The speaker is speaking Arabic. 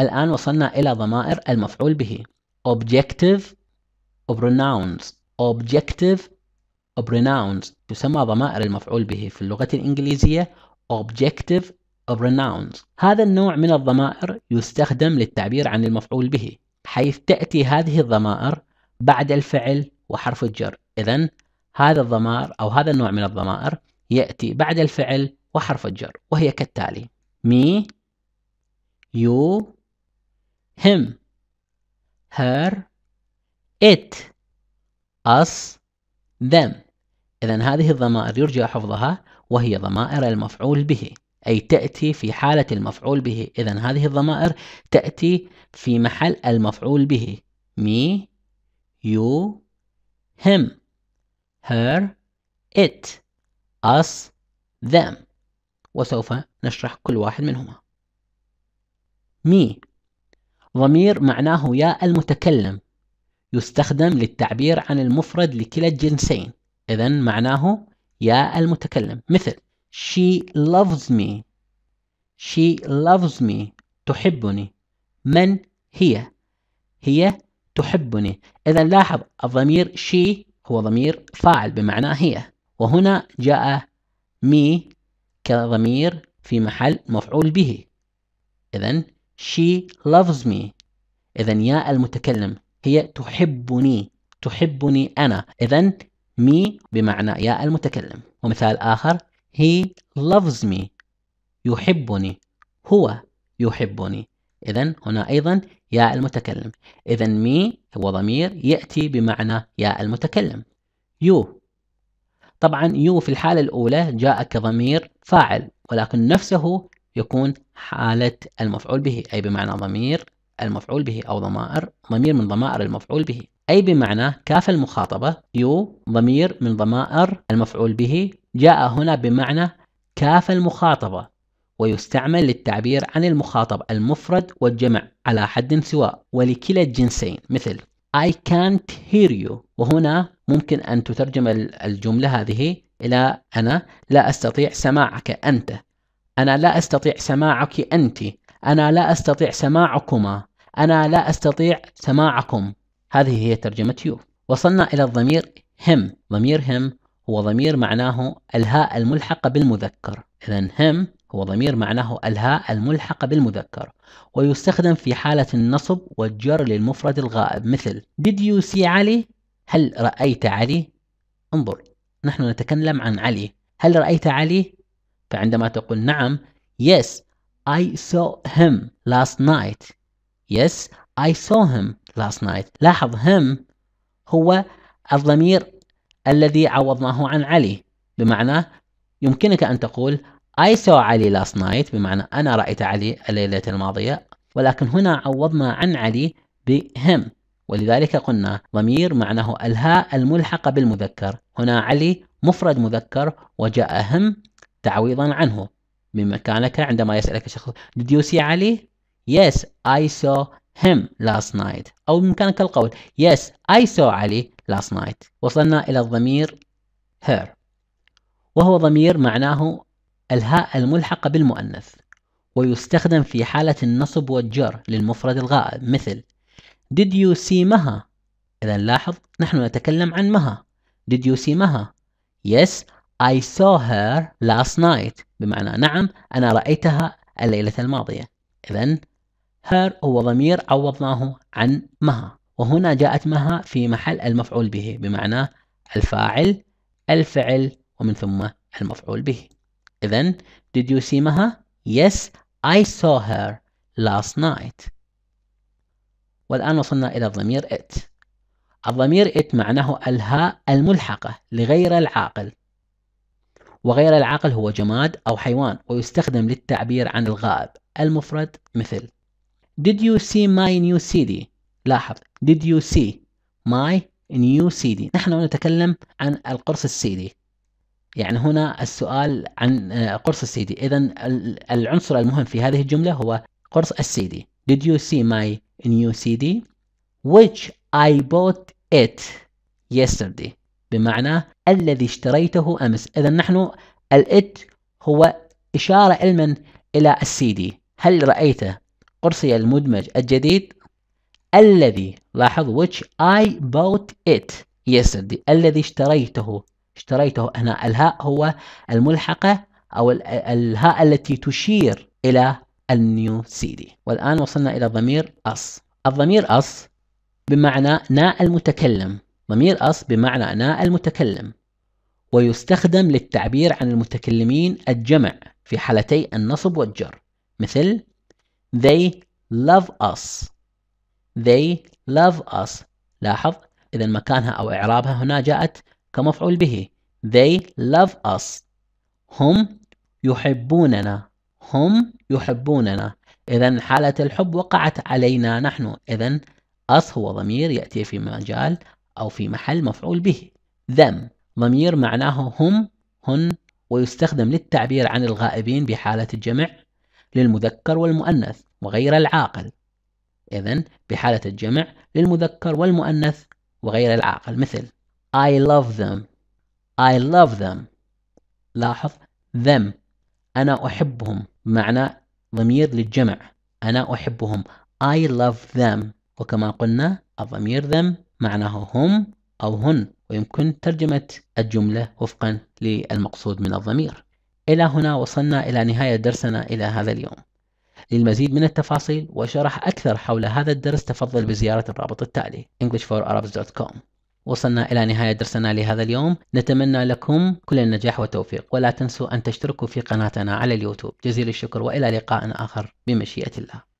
الآن وصلنا إلى ضمائر المفعول به objective pronouns objective pronouns تسمى ضمائر المفعول به في اللغة الإنجليزية objective pronouns هذا النوع من الضمائر يستخدم للتعبير عن المفعول به حيث تأتي هذه الضمائر بعد الفعل وحرف الجر إذا هذا الضمائر أو هذا النوع من الضمائر يأتي بعد الفعل وحرف الجر وهي كالتالي me you him her it us them إذا هذه الضمائر يرجى حفظها وهي ضمائر المفعول به أي تأتي في حالة المفعول به إذا هذه الضمائر تأتي في محل المفعول به me you him her it us them وسوف نشرح كل واحد منهما me ضمير معناه يا المتكلم يستخدم للتعبير عن المفرد لكلا الجنسين إذا معناه يا المتكلم مثل she loves me she loves me تحبني من هي هي تحبني إذا لاحظ الضمير she هو ضمير فاعل بمعنى هي وهنا جاء me كضمير في محل مفعول به إذا she loves me إذا يا المتكلم هي تحبني تحبني أنا إذا me بمعنى يا المتكلم ومثال آخر he loves me يحبني هو يحبني إذا هنا أيضا يا المتكلم إذا مي هو ضمير يأتي بمعنى يا المتكلم you طبعا يو في الحالة الأولى جاء كضمير فاعل ولكن نفسه يكون حالة المفعول به أي بمعنى ضمير المفعول به أو ضمائر ضمير من ضمائر المفعول به أي بمعنى كاف المخاطبة يو ضمير من ضمائر المفعول به جاء هنا بمعنى كاف المخاطبة ويستعمل للتعبير عن المخاطب المفرد والجمع على حد سواء ولكلا الجنسين مثل I can't hear you وهنا ممكن أن تترجم الجملة هذه إلى أنا لا أستطيع سماعك أنت أنا لا أستطيع سماعك أنت أنا لا أستطيع سماعكما أنا لا أستطيع سماعكم هذه هي ترجمة يو وصلنا إلى الضمير هم ضمير هم هو ضمير معناه الهاء الملحقة بالمذكر إذا هم هو ضمير معناه الهاء الملحقة بالمذكر ويستخدم في حالة النصب والجر للمفرد الغائب مثل Did you see علي؟ هل رأيت علي؟ انظر نحن نتكلم عن علي هل رأيت علي؟ فعندما تقول نعم yes I saw him last night yes I saw him last night لاحظ him هو الضمير الذي عوضناه عن علي بمعنى يمكنك أن تقول I saw علي last night بمعنى أنا رأيت علي الليلة الماضية ولكن هنا عوضنا عن علي بهم ولذلك قلنا ضمير معناه الهاء الملحقة بالمذكر هنا علي مفرد مذكر وجاء هم تعويضا عنه من مكانك عندما يسألك شخص did you see علي yes I saw him last night أو بإمكانك القول yes I saw علي last night وصلنا إلى الضمير her وهو ضمير معناه الهاء الملحقة بالمؤنث ويستخدم في حالة النصب والجر للمفرد الغائب مثل did you see مها إذا لاحظ نحن نتكلم عن مها did you see مها yes I saw her last night بمعنى نعم أنا رأيتها الليلة الماضية إذا her هو ضمير عوضناه عن مها وهنا جاءت مها في محل المفعول به بمعنى الفاعل الفعل ومن ثم المفعول به إذا did you see مها؟ Yes I saw her last night والآن وصلنا إلى الضمير it الضمير it معناه الهاء الملحقة لغير العاقل وغير العقل هو جماد أو حيوان ويستخدم للتعبير عن الغائب المفرد مثل Did you see my new CD؟ لاحظ Did you see my new CD نحن نتكلم عن القرص السيدي يعني هنا السؤال عن آه، قرص السيدي إذا العنصر المهم في هذه الجملة هو قرص السيدي Did you see my new CD؟ Which I bought it yesterday بمعنى الذي اشتريته أمس إذا نحن الإت هو إشارة علما إلى السي دي هل رأيت قرصي المدمج الجديد الذي لاحظ which I bought it yesterday الذي اشتريته اشتريته هنا الهاء هو الملحقة أو الهاء التي تشير إلى النيو سي دي والآن وصلنا إلى ضمير أص الضمير أص بمعنى ناء المتكلم ضمير أص بمعنى أنا المتكلم ويستخدم للتعبير عن المتكلمين الجمع في حالتي النصب والجر مثل they love us they love us لاحظ إذا مكانها أو إعرابها هنا جاءت كمفعول به they love us هم يحبوننا هم يحبوننا إذا حالة الحب وقعت علينا نحن إذا أص هو ضمير يأتي في مجال أو في محل مفعول به them ضمير معناه هم هن ويستخدم للتعبير عن الغائبين بحالة الجمع للمذكر والمؤنث وغير العاقل إذا بحالة الجمع للمذكر والمؤنث وغير العاقل مثل I love them I love them لاحظ them أنا أحبهم معنى ضمير للجمع أنا أحبهم I love them وكما قلنا الضمير them معناه هم أو هن ويمكن ترجمة الجملة وفقا للمقصود من الضمير إلى هنا وصلنا إلى نهاية درسنا إلى هذا اليوم للمزيد من التفاصيل وشرح أكثر حول هذا الدرس تفضل بزيارة الرابط التالي englishforarabs.com وصلنا إلى نهاية درسنا لهذا اليوم نتمنى لكم كل النجاح والتوفيق ولا تنسوا أن تشتركوا في قناتنا على اليوتيوب جزيل الشكر وإلى لقاء آخر بمشيئة الله